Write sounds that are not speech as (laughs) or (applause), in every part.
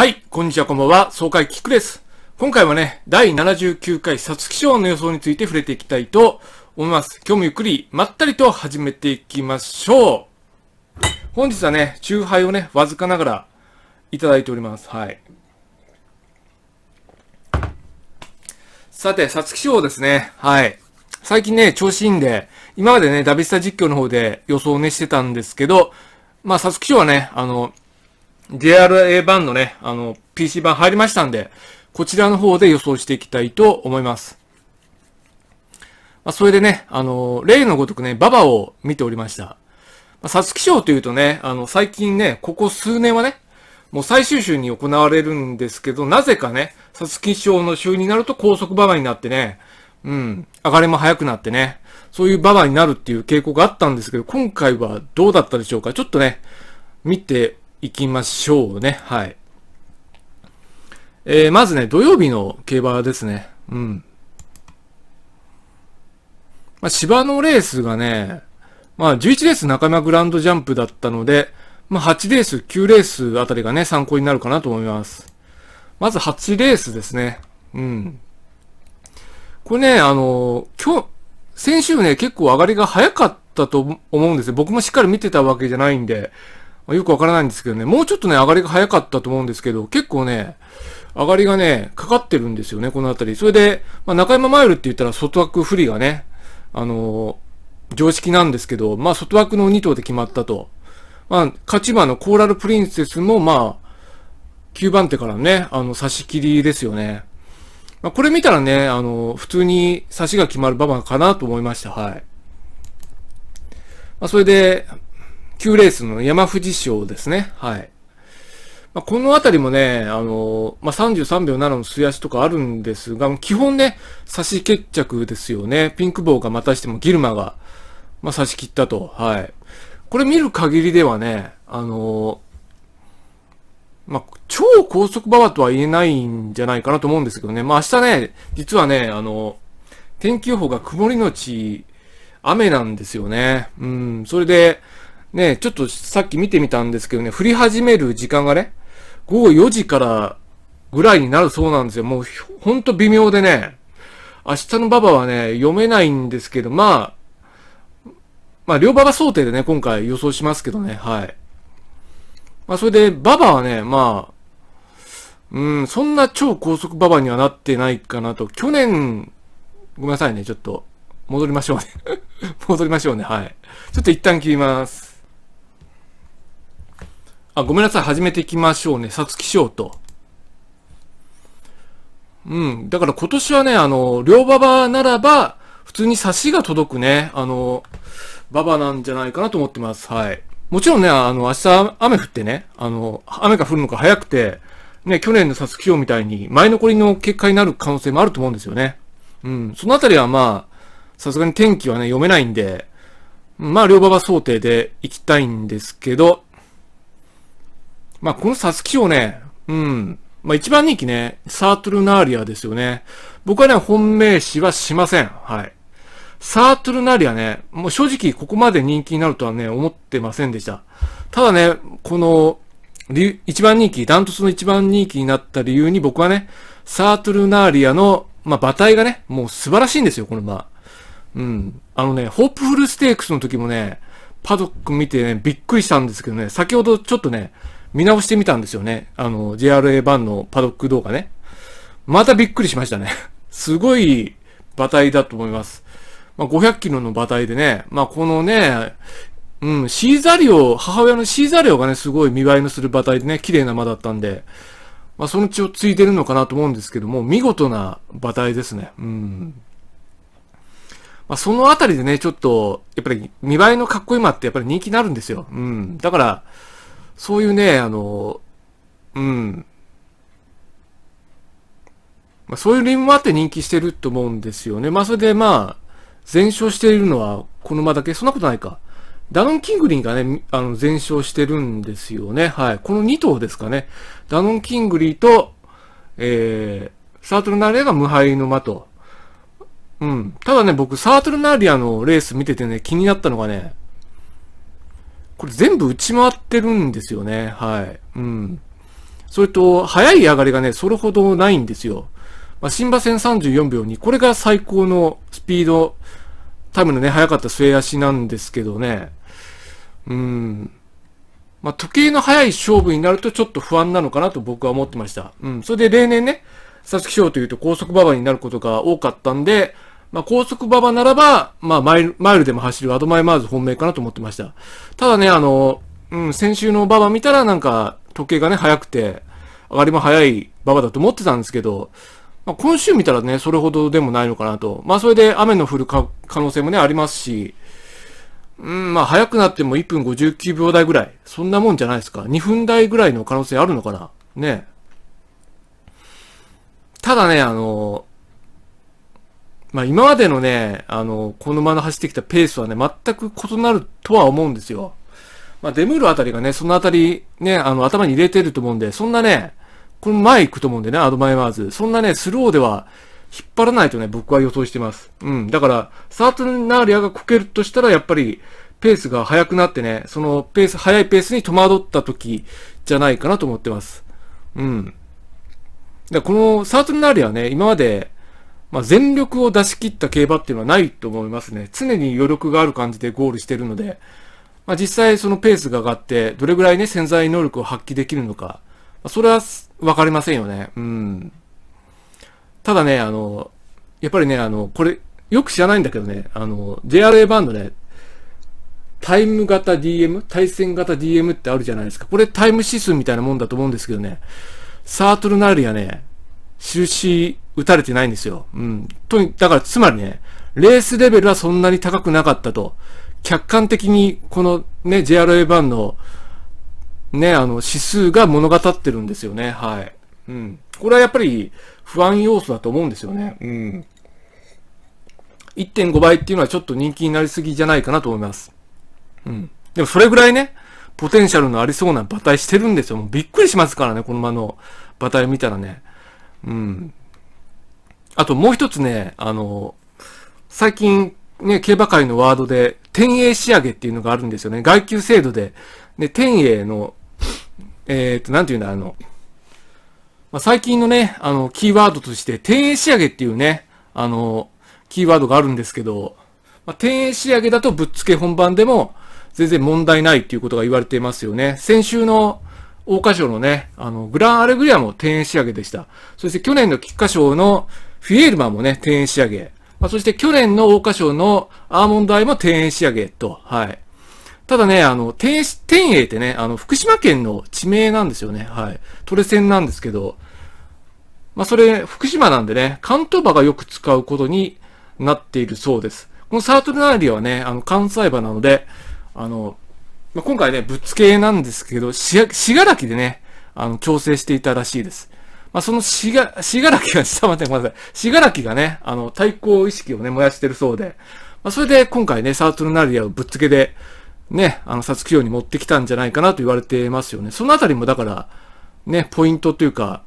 はい、こんにちは、こんばんは。総会キックです。今回はね、第79回サツキ賞の予想について触れていきたいと思います。今日もゆっくり、まったりと始めていきましょう。本日はね、中杯をね、わずかながらいただいております。はい。さて、サツキ賞ですね。はい。最近ね、調子いいんで、今までね、ダビスタ実況の方で予想をね、してたんですけど、まあ、サツキ賞はね、あの、JRA 版のね、あの、PC 版入りましたんで、こちらの方で予想していきたいと思います。まあ、それでね、あの、例のごとくね、ババを見ておりました。まあ、サツキ賞というとね、あの、最近ね、ここ数年はね、もう最終週に行われるんですけど、なぜかね、サツキ賞の週になると高速馬場になってね、うん、上がれも早くなってね、そういう馬場になるっていう傾向があったんですけど、今回はどうだったでしょうかちょっとね、見ていきましょうね。はい。えー、まずね、土曜日の競馬ですね。うん。まあ、芝のレースがね、まあ、11レース中山グランドジャンプだったので、まあ、8レース、9レースあたりがね、参考になるかなと思います。まず8レースですね。うん。これね、あの、今日、先週ね、結構上がりが早かったと思うんですよ。僕もしっかり見てたわけじゃないんで、まあ、よくわからないんですけどね、もうちょっとね、上がりが早かったと思うんですけど、結構ね、上がりがね、かかってるんですよね、このあたり。それで、まあ、中山マイルって言ったら外枠不利がね、あのー、常識なんですけど、まあ、外枠の2頭で決まったと。まあ、勝ち馬のコーラルプリンセスも、まあ、9番手からね、あの、差し切りですよね。まあ、これ見たらね、あの、普通に差しが決まる場面かなと思いました。はい。まあ、それで、9レースの山藤賞ですね。はい。まあ、このあたりもね、あの、まあ、33秒7の素足とかあるんですが、基本ね、差し決着ですよね。ピンク棒がまたしてもギルマが、まあ、差し切ったと。はい。これ見る限りではね、あの、まあ、超高速馬場とは言えないんじゃないかなと思うんですけどね。まあ、明日ね、実はね、あの、天気予報が曇りのち、雨なんですよね。うん、それで、ね、ちょっとさっき見てみたんですけどね、降り始める時間がね、午後4時からぐらいになるそうなんですよ。もうほんと微妙でね、明日のババはね、読めないんですけど、まあ、まあ、両ババ想定でね、今回予想しますけどね、はい。まあ、それで、ババはね、まあ、うん、そんな超高速ババにはなってないかなと。去年、ごめんなさいね、ちょっと、戻りましょうね (laughs) 戻りましょうね、はい。ちょっと一旦切ります。あ、ごめんなさい。始めていきましょうね。キショ賞と。うん。だから今年はね、あの、両馬場ならば、普通に差しが届くね、あの、馬場なんじゃないかなと思ってます。はい。もちろんね、あの、明日雨降ってね、あの、雨が降るのが早くて、ね、去年のサツキ賞みたいに前残りの結果になる可能性もあると思うんですよね。うん。そのあたりはまあ、さすがに天気はね、読めないんで、まあ、両馬場想定で行きたいんですけど、まあ、このサスキをね、うん。まあ、一番人気ね、サートルナーリアですよね。僕はね、本命詞はしません。はい。サートルナーリアね、もう正直ここまで人気になるとはね、思ってませんでした。ただね、この、一番人気、ダントツの一番人気になった理由に僕はね、サートルナーリアの、まあ、馬体がね、もう素晴らしいんですよ、この馬。うん。あのね、ホープフルステークスの時もね、パドック見てね、びっくりしたんですけどね、先ほどちょっとね、見直してみたんですよね。あの、JRA 版のパドック動画ね。またびっくりしましたね。(laughs) すごい馬体だと思います。まあ、500キロの馬体でね、まあ、このね、うん、シーザリオ、母親のシーザリオがね、すごい見栄えのする馬体でね、綺麗な馬だったんで、まあ、その血をついてるのかなと思うんですけども、見事な馬体ですね。うん。まあ、そのあたりでね、ちょっと、やっぱり見栄えのかっこいい馬ってやっぱり人気になるんですよ。うん。だから、そういうね、あの、うん。まあ、そういう理由もあって人気してると思うんですよね。まあ、それでまあ、全勝しているのはこの間だけ、そんなことないか。ダノン・キングリンがね、あの、全勝してるんですよね。はい。この2頭ですかね。ダノン・キングリーと、えー、サートル・ナーリアが無敗の馬と。うん。ただね、僕、サートル・ナーリアのレース見ててね、気になったのがね、これ全部打ち回ってるんですよね。はい。うん。それと、早い上がりがね、それほどないんですよ。まあ、新馬戦34秒に、これが最高のスピード、タイムのね、早かった末足なんですけどね。うん。まあ、時計の早い勝負になるとちょっと不安なのかなと僕は思ってました。うん。それで例年ね、キショ翔というと高速馬場になることが多かったんで、まあ、高速馬場ならば、まあマイル、マイルでも走るアドマイマーズ本命かなと思ってました。ただね、あの、うん、先週の馬場見たらなんか、時計がね、早くて、上がりも早い馬場だと思ってたんですけど、まあ、今週見たらね、それほどでもないのかなと。まあ、それで雨の降るか、可能性もね、ありますし、うん、まあ、早くなっても1分59秒台ぐらい。そんなもんじゃないですか。2分台ぐらいの可能性あるのかな。ね。ただね、あの、まあ今までのね、あの、このまま走ってきたペースはね、全く異なるとは思うんですよ。まあデムールあたりがね、そのあたりね、あの頭に入れてると思うんで、そんなね、この前行くと思うんでね、アドマイマーズ。そんなね、スローでは引っ張らないとね、僕は予想してます。うん。だから、サートナーリアがこけるとしたら、やっぱり、ペースが速くなってね、そのペース、速いペースに戸惑った時じゃないかなと思ってます。うん。で、このサートナーリアはね、今まで、まあ、全力を出し切った競馬っていうのはないと思いますね。常に余力がある感じでゴールしてるので、まあ、実際そのペースが上がって、どれぐらいね、潜在能力を発揮できるのか、まあ、それはわかりませんよね。うん。ただね、あの、やっぱりね、あの、これ、よく知らないんだけどね、あの、JRA バンドね、タイム型 DM? 対戦型 DM ってあるじゃないですか。これタイム指数みたいなもんだと思うんですけどね、サートルナールやね、印打たれてないんですよ。うん。とに、だからつまりね、レースレベルはそんなに高くなかったと。客観的に、このね、j r a 版の、ね、あの、指数が物語ってるんですよね。はい。うん。これはやっぱり不安要素だと思うんですよね。うん。1.5倍っていうのはちょっと人気になりすぎじゃないかなと思います。うん。でもそれぐらいね、ポテンシャルのありそうな馬体してるんですよ。もうびっくりしますからね、この馬の馬体見たらね。うん。あともう一つね、あの、最近ね、競馬界のワードで、天営仕上げっていうのがあるんですよね。外級制度で。で、天営の、えっ、と、なんていうんだ、あの、まあ、最近のね、あの、キーワードとして、天営仕上げっていうね、あの、キーワードがあるんですけど、まあ、天営仕上げだとぶっつけ本番でも、全然問題ないっていうことが言われていますよね。先週の、桜花賞のね、あの、グランアレグリアも天営仕上げでした。そして去年の菊花賞のフィエールマンもね、庭園仕上げ。まあ、そして去年の桜花賞のアーモンドアイも庭園仕上げと、はい。ただね、あの、天、天栄ってね、あの、福島県の地名なんですよね。はい。トレセンなんですけど、まあ、それ、福島なんでね、関東馬がよく使うことになっているそうです。このサートルナーリアはね、あの、関西馬なので、あの、まあ、今回ね、ぶっつけなんですけど、し、しがらきでね、あの、調整していたらしいです。まあ、そのしが、しがらきが、下までごめんなさい。しがらきがね、あの、対抗意識をね、燃やしてるそうで、まあ、それで今回ね、サートルナリアをぶっつけで、ね、あの、サツキ王に持ってきたんじゃないかなと言われてますよね。そのあたりもだから、ね、ポイントというか、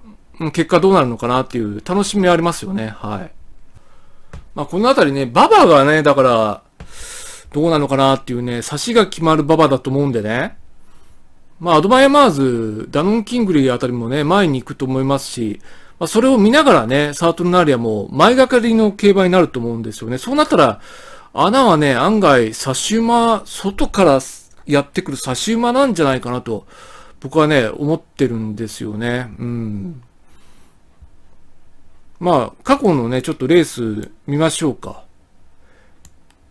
結果どうなるのかなっていう楽しみありますよね。はい。まあ、このあたりね、ババがね、だから、どうなのかなっていうね、差しが決まるババだと思うんでね。まあ、アドバイアマーズ、ダノン・キングリーあたりもね、前に行くと思いますし、まあ、それを見ながらね、サートルナリアも前がかりの競馬になると思うんですよね。そうなったら、穴はね、案外、差し馬、外からやってくる差し馬なんじゃないかなと、僕はね、思ってるんですよね。うん。まあ、過去のね、ちょっとレース見ましょうか。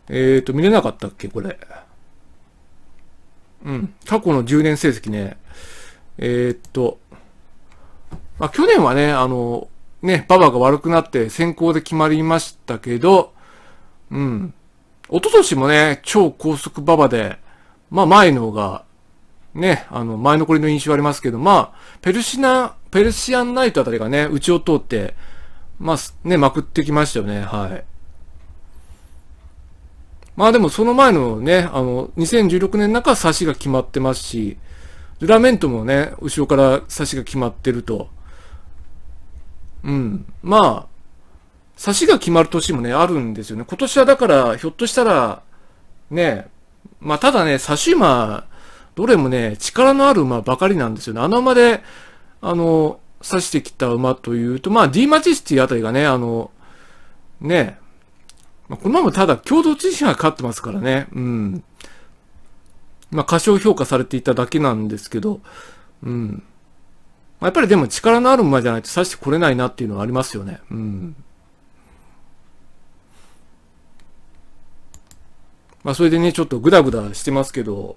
えっ、ー、と、見れなかったっけ、これ。うん。過去の10年成績ね、えー、っと、まあ、去年はね、あの、ね、馬場が悪くなって先行で決まりましたけど、うん。一昨年もね、超高速馬場で、まあ前の方が、ね、あの、前残りの印象ありますけど、まあ、ペルシナ、ペルシアンナイトあたりがね、内を通って、まあ、ね、まくってきましたよね、はい。まあでもその前のね、あの、2016年の中は差しが決まってますし、ドラメントもね、後ろから差しが決まってると。うん。まあ、差しが決まる年もね、あるんですよね。今年はだから、ひょっとしたら、ね、まあただね、差し馬、どれもね、力のある馬ばかりなんですよね。あの馬で、あの、刺してきた馬というと、まあ、D マジスティあたりがね、あの、ね、まあ、このままただ共同通信が勝ってますからね。うん。まあ、過小評価されていただけなんですけど、うん。まあ、やっぱりでも力のある馬じゃないと指してこれないなっていうのはありますよね。うん。まあ、それでね、ちょっとグダグダしてますけど、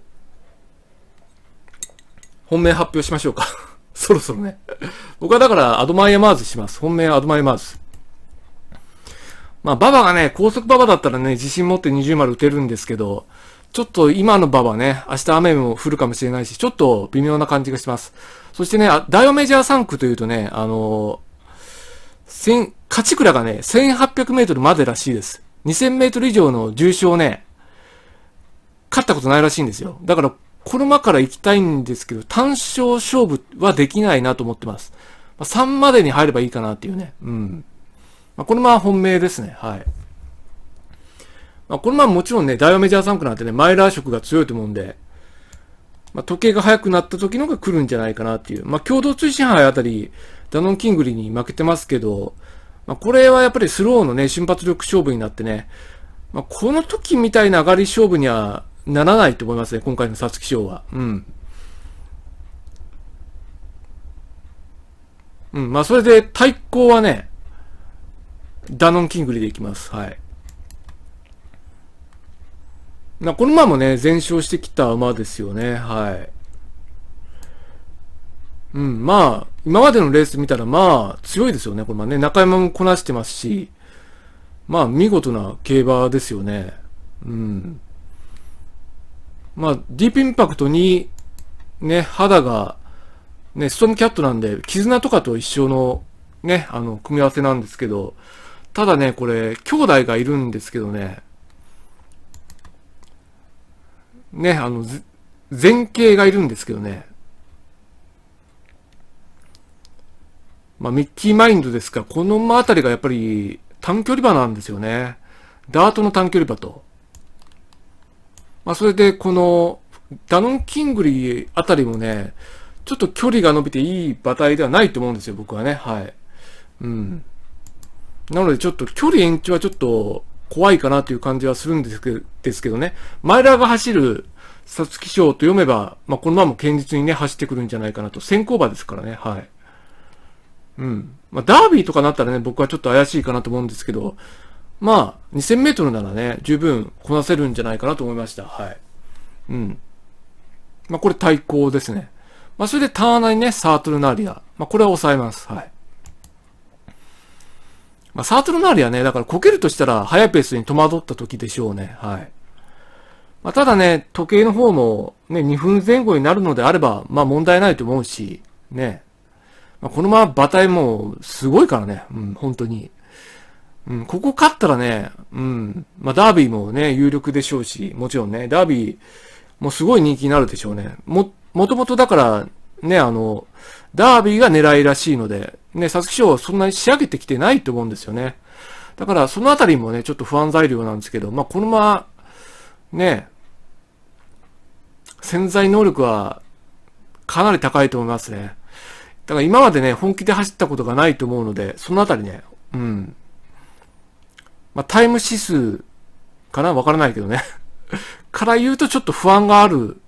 本命発表しましょうか (laughs) そろそろね僕はだから、アドマイヤマーズします。本命アドマイヤマーズ。まあ、ババがね、高速ババだったらね、自信持って20丸打てるんですけど、ちょっと今のババね、明日雨も降るかもしれないし、ちょっと微妙な感じがします。そしてね、ダイオメジャー3区というとね、あのー、勝ち倉がね、1800メートルまでらしいです。2000メートル以上の重賞ね、勝ったことないらしいんですよ。だから、この間から行きたいんですけど、単勝勝負はできないなと思ってます。ま3までに入ればいいかなっていうね。うん。まあ、このまま本命ですね。はい。まあ、このままもちろんね、ダイオメジャー3区なんてね、マイラー色が強いと思うんで、まあ、時計が速くなった時のが来るんじゃないかなっていう。まあ、共同通信杯あたり、ダノンキングリに負けてますけど、まあ、これはやっぱりスローのね、瞬発力勝負になってね、まあ、この時みたいな上がり勝負にはならないと思いますね、今回の皐月賞は。うん。うん、まあ、それで対抗はね、ダノンキングリでいきます。はい。なこの馬もね、全勝してきた馬ですよね。はい。うん、まあ、今までのレース見たら、まあ、強いですよね、これ馬ね。中山もこなしてますし、まあ、見事な競馬ですよね。うん。まあ、ディープインパクトに、ね、肌が、ね、ストームキャットなんで、絆とかと一緒の、ね、あの、組み合わせなんですけど、ただね、これ、兄弟がいるんですけどね、ね、あの、前傾がいるんですけどね、まあ、ミッキーマインドですか、このあたりがやっぱり短距離馬なんですよね。ダートの短距離馬と。まあ、それで、この、ダノン・キングリーあたりもね、ちょっと距離が伸びていい馬体ではないと思うんですよ、僕はね。はい。うん。なのでちょっと距離延長はちょっと怖いかなという感じはするんですけですけどね。マイラーが走る皐月賞と読めば、まあ、このまま堅実にね、走ってくるんじゃないかなと。先行馬ですからね、はい。うん。まあ、ダービーとかなったらね、僕はちょっと怪しいかなと思うんですけど、まあ、2000メートルならね、十分こなせるんじゃないかなと思いました。はい。うん。まあ、これ対抗ですね。まあ、それでターナにね、サートルナリア。まあ、これは抑えます。はい。まあ、サートル周りはね、だからこけるとしたら、速いペースに戸惑った時でしょうね。はい。まあ、ただね、時計の方も、ね、2分前後になるのであれば、まあ問題ないと思うし、ね。まあ、このまま馬体も、すごいからね。うん、本当に。うん、ここ勝ったらね、うん、まあダービーもね、有力でしょうし、もちろんね、ダービーもすごい人気になるでしょうね。も、もともとだから、ね、あの、ダービーが狙いらしいので、ね、皐月賞そんなに仕上げてきてないと思うんですよね。だからそのあたりもね、ちょっと不安材料なんですけど、まあ、このまま、ね、潜在能力はかなり高いと思いますね。だから今までね、本気で走ったことがないと思うので、そのあたりね、うん。まあ、タイム指数かなわからないけどね。(laughs) から言うとちょっと不安がある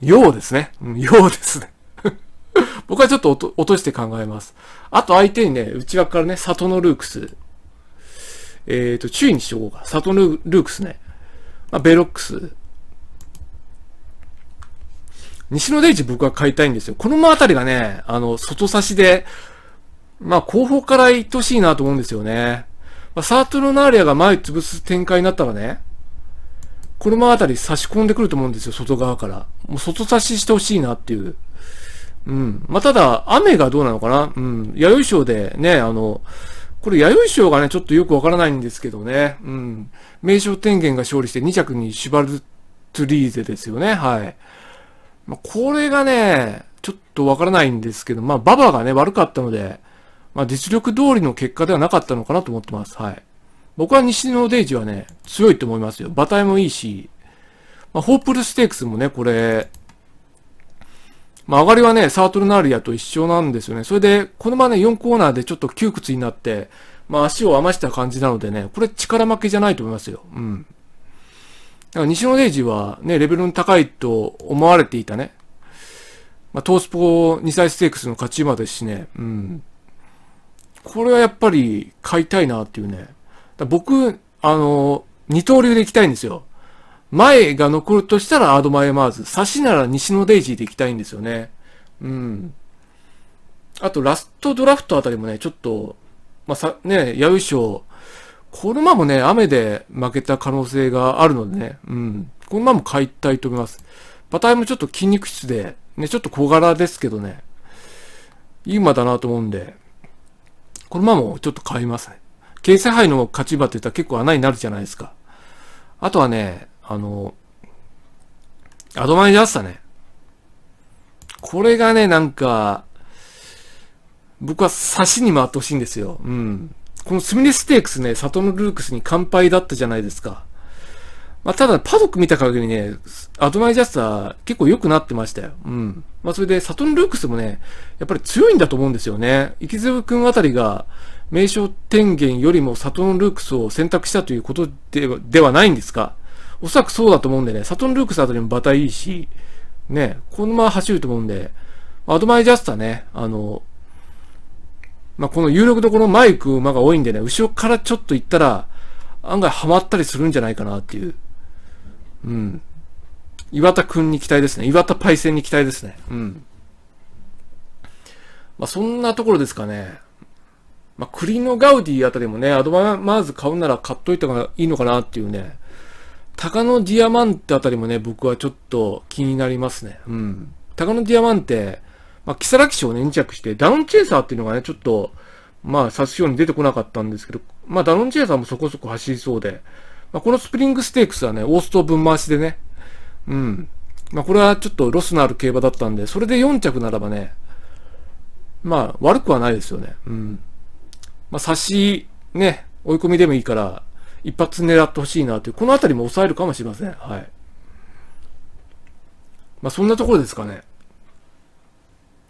ようですね。うん、ようですね。僕はちょっと落として考えます。あと相手にね、内枠からね、サトノルークス。えっ、ー、と、注意にしておこうか。サトノルークスね。まあ、ベロックス。西のイジ僕は買いたいんですよ。このあたりがね、あの、外差しで、まあ、後方から行ってほしいなと思うんですよね。まあ、サートのナーリアが前潰す展開になったらね、このあたり差し込んでくると思うんですよ、外側から。もう外差ししてほしいなっていう。うん。まあ、ただ、雨がどうなのかなうん。弥生賞でね、あの、これ、弥生賞がね、ちょっとよくわからないんですけどね。うん。名称天元が勝利して2着にシュバルツリーゼですよね。はい。まあ、これがね、ちょっとわからないんですけど、まあ、ババがね、悪かったので、まあ、実力通りの結果ではなかったのかなと思ってます。はい。僕は西のデイジはね、強いと思いますよ。馬体もいいし、まあ、ホープルステークスもね、これ、まあ、上がりはね、サートルナーリアと一緒なんですよね。それで、このままね、4コーナーでちょっと窮屈になって、まあ、足を余した感じなのでね、これ力負けじゃないと思いますよ。うん。だから西野デイジはね、レベルの高いと思われていたね。まあ、トースポ2歳ステークスの勝ち馬ですしね。うん。これはやっぱり買いたいなっていうね。僕、あの、二刀流で行きたいんですよ。前が残るとしたらアドマイマーズ。差しなら西のデイジーで行きたいんですよね。うん。あと、ラストドラフトあたりもね、ちょっと、まあ、さ、ね、ヤウ賞、このまもね、雨で負けた可能性があるのでね、うん。このまも買いたいと思います。馬体もちょっと筋肉質で、ね、ちょっと小柄ですけどね、いい馬だなと思うんで、このまもちょっと買いますね。京成杯の勝ち馬って言ったら結構穴になるじゃないですか。あとはね、あの、アドバイジャスタね。これがね、なんか、僕は差しに回ってほしいんですよ。うん。このスミレステークスね、サトノルークスに乾杯だったじゃないですか。まあ、ただ、パドック見た限りね、アドマイジャスター結構良くなってましたよ。うん。まあ、それで、サトノルークスもね、やっぱり強いんだと思うんですよね。イキゼブ君あたりが、名称天元よりもサトノルークスを選択したということではないんですか。おそらくそうだと思うんでね、サトン・ルークスあたりもバタいいし、ね、このまま走ると思うんで、アドマイ・ジャスターね、あの、まあ、この有力どころマイク馬が多いんでね、後ろからちょっと行ったら、案外ハマったりするんじゃないかなっていう。うん。岩田くんに期待ですね。岩田パイセンに期待ですね。うん。まあ、そんなところですかね。まあ、クリノ・ガウディあたりもね、アドマーズ買うなら買っといた方がいいのかなっていうね。鷹のディアマンテあたりもね、僕はちょっと気になりますね。うん。鷹のディアマンテ、まあ、キサラ騎士をね、2着して、ダウンチェイサーっていうのがね、ちょっと、まあ、刺すように出てこなかったんですけど、まあ、ダウンチェイサーもそこそこ走りそうで、まあ、このスプリングステークスはね、オースト分回しでね、うん。まあ、これはちょっとロスのある競馬だったんで、それで4着ならばね、まあ、悪くはないですよね。うん。まあ、差し、ね、追い込みでもいいから、一発狙ってほしいなという、このあたりも抑えるかもしれません。はい。まあ、そんなところですかね。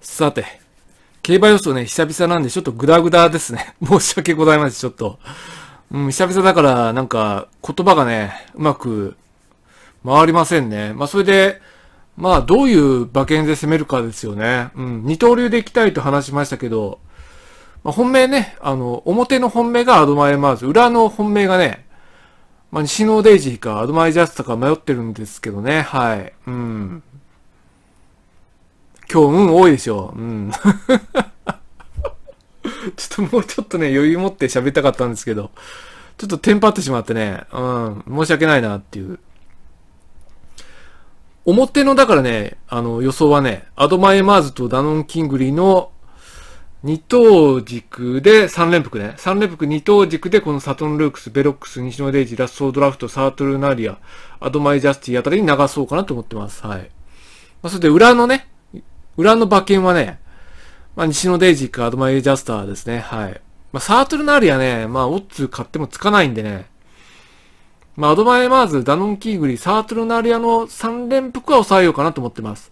さて、競馬予想ね、久々なんで、ちょっとグダグダですね。(laughs) 申し訳ございません、ちょっと。うん、久々だから、なんか、言葉がね、うまく回りませんね。まあ、それで、まあ、どういう馬券で攻めるかですよね。うん、二刀流で行きたいと話しましたけど、まあ、本命ね、あの、表の本命がアドマイマーズ、裏の本命がね、まあ、西のデイジーかアドマイジャスとか迷ってるんですけどね、はい。うん。今日、運多いでしょ。うん。(laughs) ちょっともうちょっとね、余裕持って喋りたかったんですけど、ちょっとテンパってしまってね、うん、申し訳ないなっていう。表の、だからね、あの、予想はね、アドマイマーズとダノン・キングリーの二等軸で3連複ね。3連複二等軸でこのサトン・ルークス、ベロックス、西野デイジ、ラッソードラフト、サートルナリア、アドマイ・ジャスティあたりに流そうかなと思ってます。はい。まあ、それで裏のね、裏の馬券はね、まあ、西野デイジかアドマイ・ジャスターですね。はい。まあ、サートルナリアね、まあ、オッズ買ってもつかないんでね。まあ、アドマイ・マーズ、ダノン・キーグリ、サートルナリアの3連複は抑えようかなと思ってます。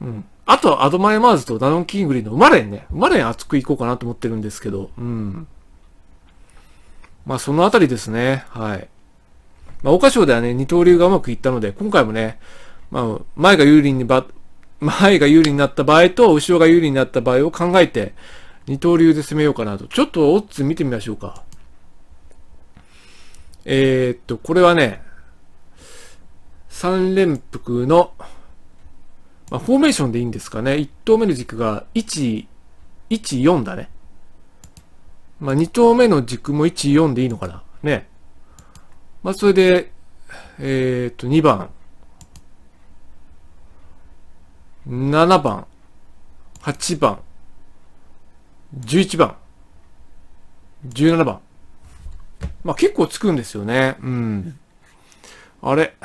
うん。あと、アドマイマーズとダノン・キングリーの生れんね。生れん厚くいこうかなと思ってるんですけど、うん。まあ、そのあたりですね。はい。まあ、岡賞ではね、二刀流がうまくいったので、今回もね、まあ、前が有利にば、(laughs) 前が有利になった場合と、後ろが有利になった場合を考えて、二刀流で攻めようかなと。ちょっとオッズ見てみましょうか。えー、っと、これはね、三連複の、まあ、フォーメーションでいいんですかね。1投目の軸が1、14だね。まあ、2投目の軸も14でいいのかな。ね。まあ、それで、えっ、と、2番、7番、8番、11番、17番。まあ、結構つくんですよね。うん。あれ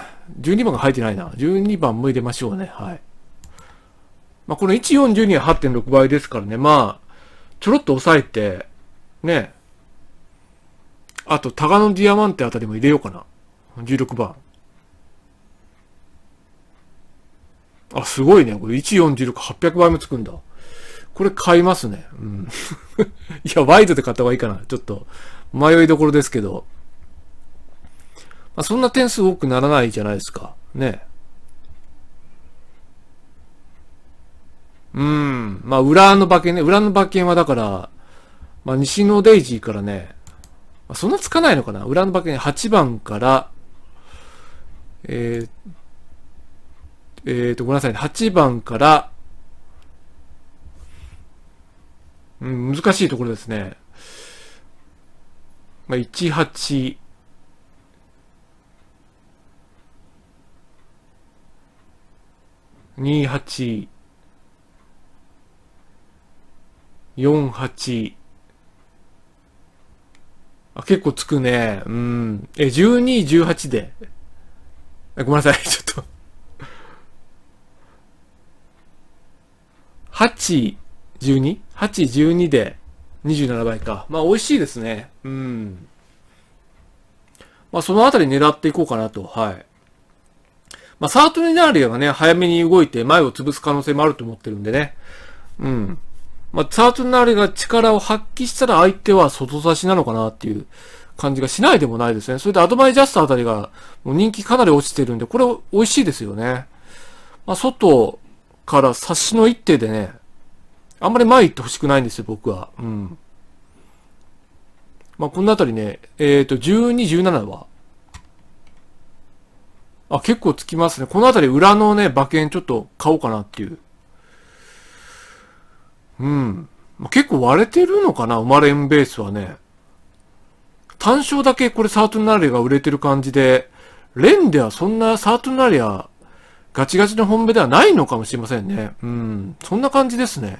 ?12 番が入ってないな。12番も入れましょうね。はい。まあ、この142は8.6倍ですからね、まあ、ちょろっと抑えて、ね。あと、タガノディアマンテあたりも入れようかな。16番。あ、すごいね。これ1 4 6 800倍もつくんだ。これ買いますね。うん。(laughs) いや、ワイドで買った方がいいかな。ちょっと、迷いどころですけど。まあ、そんな点数多くならないじゃないですか。ね。うん。まあ、裏の馬券ね。裏の馬券はだから、まあ、西のデイジーからね、まあ、そんなつかないのかな裏の馬券8番から、えー、えーと、ごめんなさいね。8番から、うん、難しいところですね。まあ、18、28、48。あ、結構つくね。うん。え、12、18で。ごめんなさい、(laughs) ちょっと。8、12?8、12で27倍か。まあ、美味しいですね。うん。まあ、そのあたり狙っていこうかなと。はい。まあ、サートーリアがね、早めに動いて前を潰す可能性もあると思ってるんでね。うん。まあ、ャートナーが力を発揮したら相手は外差しなのかなっていう感じがしないでもないですね。それでアドバイジャスターあたりがもう人気かなり落ちてるんで、これ美味しいですよね。まあ、外から差しの一手でね、あんまり前行ってほしくないんですよ、僕は。うん。まあ、このあたりね、えっ、ー、と、12、17は、あ、結構つきますね。このあたり裏のね、馬券ちょっと買おうかなっていううん。結構割れてるのかな生まれンベースはね。単勝だけこれサートナーアが売れてる感じで、レンではそんなサートナーア、ガチガチの本部ではないのかもしれませんね。うん。そんな感じですね。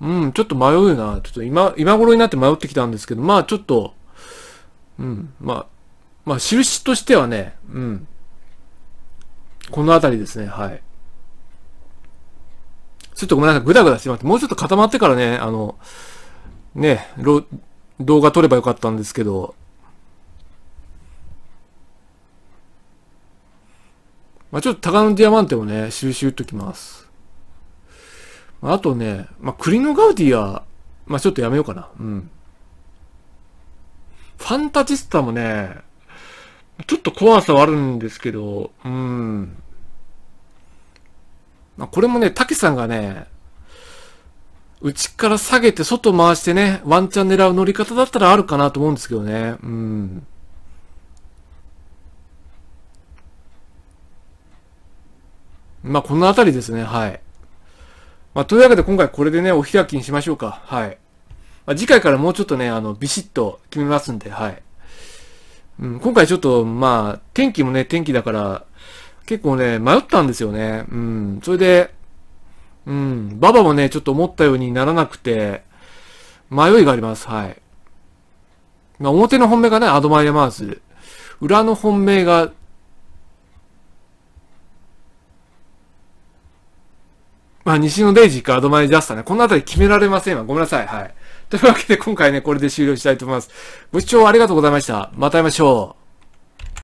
うん、ちょっと迷うな。ちょっと今、今頃になって迷ってきたんですけど、まあちょっと、うん、まあ、まあ印としてはね、うん。このあたりですね、はい。ちょっとごめんなさい、ぐだぐだしてまって、もうちょっと固まってからね、あの、ね、動画撮ればよかったんですけど、まあ、ちょっと高野ディアマンテをね、収集っときます。あとね、まあ、クリノガウディア、まあ、ちょっとやめようかな。うん。ファンタジスタもね、ちょっと怖さはあるんですけど、うん。まあ、これもね、たけさんがね、内から下げて外回してね、ワンチャン狙う乗り方だったらあるかなと思うんですけどね。うん。まあ、このあたりですね。はい。まあ、というわけで今回これでね、お開きにしましょうか。はい。まあ、次回からもうちょっとね、あの、ビシッと決めますんで、はい。うん、今回ちょっと、まあ、天気もね、天気だから、結構ね、迷ったんですよね。うん。それで、うん。ババもね、ちょっと思ったようにならなくて、迷いがあります。はい。まあ、表の本命がね、アドマイヤマーズ。裏の本命が、まあ、西のデイジーかアドマイジャスタね。このあたり決められませんわ。ごめんなさい。はい。というわけで今回ね、これで終了したいと思います。ご視聴ありがとうございました。また会いましょう。